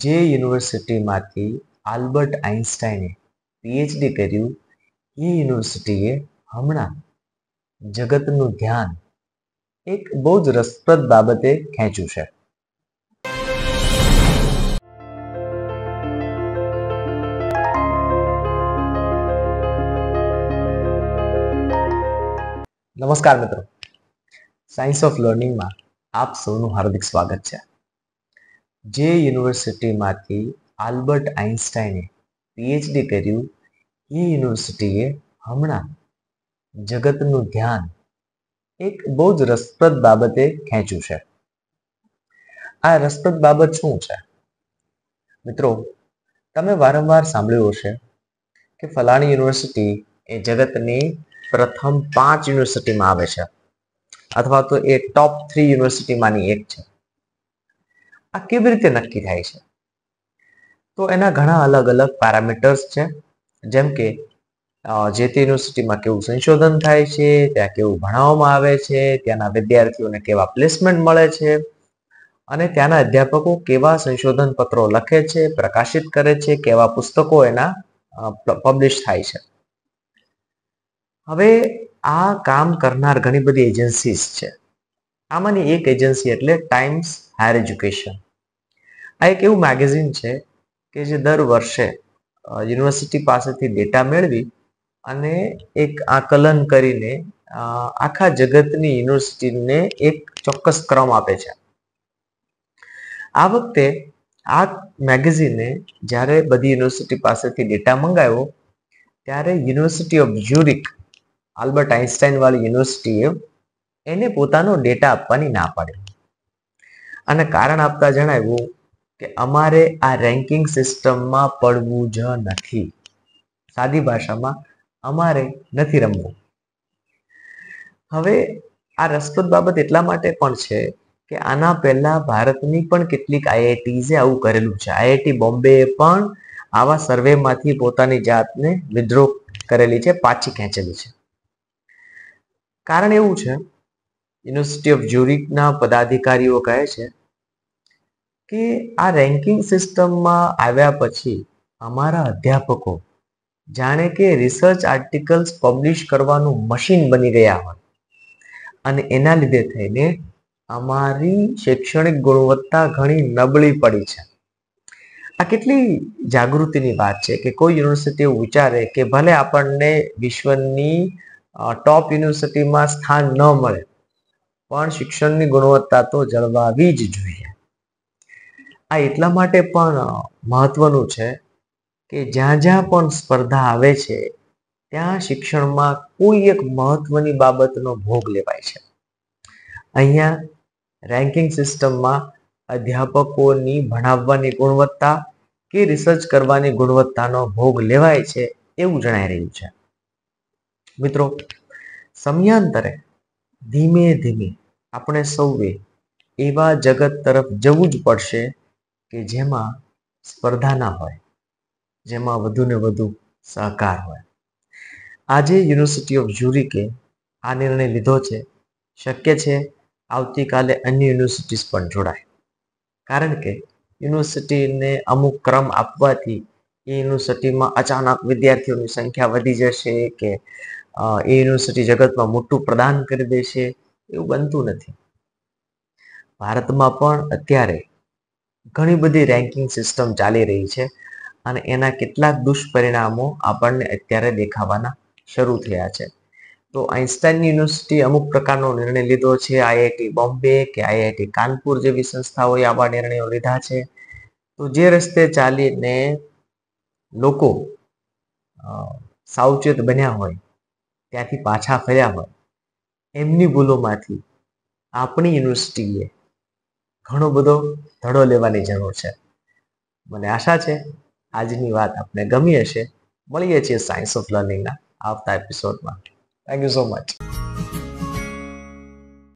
જે યુનિવર્સિટીમાંથી Albert આઇન્સ્ટાઈને PhD કર્યું એ યુનિવર્સિટીએ હમણાં જગતનું ધ્યાન એક બહુ જ રસપ્રદ બાબતે ખેંચ્યું છે નમસ્કાર મિત્રો સાયન્સ ઓફ લર્નિંગમાં આપ સૌનું હાર્દિક સ્વાગત છે જે યુનિવર્સિટીમાંથી આલ્બર્ટ આઇન્સ્ટાઈને પીએચડી કર્યું એ યુનિવર્સિટીએ હમણાં જગતનું ધ્યાન એક બહુ જ રસપ્રદ બાબતે ખેંચ્યું છે આ રસપ્રદ બાબત શું છે મિત્રો તમે વારંવાર સાંભળ્યું હશે કે ફલાણી યુનિવર્સિટી એ જગતની પ્રથમ પાંચ યુનિવર્સિટીમાં આવે છે અથવા તો એ ટોપ થ્રી યુનિવર્સિટીમાંની એક છે આ કેવી રીતે નક્કી થાય છે તો એના ઘણા અલગ અલગ પેરામીટર્સ છે જેમ કે જે તે યુનિવર્સિટીમાં કેવું સંશોધન થાય છે ત્યાં કેવું ભણાવવામાં આવે છે ત્યાંના વિદ્યાર્થીઓને કેવા પ્લેસમેન્ટ મળે છે અને ત્યાંના અધ્યાપકો કેવા સંશોધન પત્રો લખે છે પ્રકાશિત કરે છે કેવા પુસ્તકો એના પબ્લિશ થાય છે હવે આ કામ કરનાર ઘણી બધી એજન્સીસ છે આમાંની એક એજન્સી એટલે ટાઈમ્સ હાયર એજ્યુકેશન આ એક એવું મેગેઝિન છે કે જે દર વર્ષે યુનિવર્સિટી પાસેથી ડેટા મેળવી અને એક આકલન કરીને આખા જગતની યુનિવર્સિટીને એક ચોક્કસ ક્રમ આપે છે આ વખતે આ મેગેઝિને જ્યારે બધી યુનિવર્સિટી પાસેથી ડેટા મંગાવ્યો ત્યારે university of Zurich Albert Einstein વાળી યુનિવર્સિટીએ એને પોતાનો ડેટા આપવાની ના પાડ્યો અને કારણ આપતા જણાવ્યું કે અમારે આ રેન્કિંગ સિસ્ટમમાં પડવું જ નથી સાદી ભાષામાં અમારે નથી રમવું હવે આ રસપ્રદ બાબત એટલા માટે પણ છે કે આના પહેલા ભારતની પણ કેટલીક આઈઆઈટીઝે આવું કરેલું છે આઈઆઈટી બોમ્બે પણ આવા સર્વેમાંથી પોતાની જાતને વિદ્રોહ કરેલી છે પાછી ખેંચેલી છે કારણ એવું છે યુનિવર્સિટી ઓફ જ્યુરિકના પદાધિકારીઓ કહે છે કે આ રેન્કિંગ સિસ્ટમમાં આવ્યા પછી અમારા અધ્યાપકો જાણે કે રિસર્ચ આર્ટિકલ્સ પબ્લિશ કરવાનું મશીન બની ગયા હોય અને એના લીધે થઈને અમારી શૈક્ષણિક ગુણવત્તા ઘણી નબળી પડી છે આ કેટલી જાગૃતિની વાત છે કે કોઈ યુનિવર્સિટી વિચારે કે ભલે આપણને વિશ્વની ટોપ યુનિવર્સિટીમાં સ્થાન ન મળે પણ શિક્ષણની ગુણવત્તા તો જળવાવી જ જોઈએ આ એટલા માટે પણ મહત્વનું છે કે જ્યાં જ્યાં પણ સ્પર્ધા આવે છે ત્યાં શિક્ષણમાં કોઈ એક મહત્વની બાબતનો ભોગ લેવાય છે અહીંયા રેન્કિંગ સિસ્ટમમાં અધ્યાપકોની ભણાવવાની ગુણવત્તા કે રિસર્ચ કરવાની ગુણવત્તાનો ભોગ લેવાય છે એવું જણાઈ રહ્યું છે મિત્રો સમયાંતરે ધીમે ધીમે આપણે સૌએ એવા જગત તરફ જવું જ પડશે કે જેમાં સ્પર્ધા ના હોય જેમાં વધુને વધુ સહકાર હોય આજે યુનિવર્સિટી ઓફ ઝ્યુરિકે આ નિર્ણય લીધો છે શક્ય છે આવતીકાલે અન્ય યુનિવર્સિટીઝ પણ જોડાય કારણ કે યુનિવર્સિટીને અમુક ક્રમ આપવાથી એ યુનિવર્સિટીમાં અચાનક વિદ્યાર્થીઓની સંખ્યા વધી જશે કે એ યુનિવર્સિટી જગતમાં મોટું પ્રદાન કરી દેશે એવું બનતું નથી ભારતમાં પણ અત્યારે ઘણી બધી રેન્કિંગ સિસ્ટમ ચાલી રહી છે અને એના કેટલાક દુષ્પરિણામો આપણને અત્યારે દેખાવાના શરૂ થયા છે તો આઈન્સ્ટાઈન યુનિવર્સિટી અમુક પ્રકારનો નિર્ણય લીધો છે આઈઆઈટી બોમ્બે કે આઈઆઈટી કાનપુર જેવી સંસ્થાઓએ આવા નિર્ણયો લીધા છે તો જે રસ્તે ચાલીને લોકો સાવચેત બન્યા હોય ત્યાંથી પાછા ફર્યા હોય એમની ભૂલોમાંથી આપણી યુનિવર્સિટીએ ઘણો બધો ધડો લેવાની જરૂર છે મને આશા છે આજની વાત આપણે ગમી હશે મળીએ છીએ સાયન્સ ઓફ લર્નિંગના આવતા એપિસોડમાં થેન્ક યુ સો મચ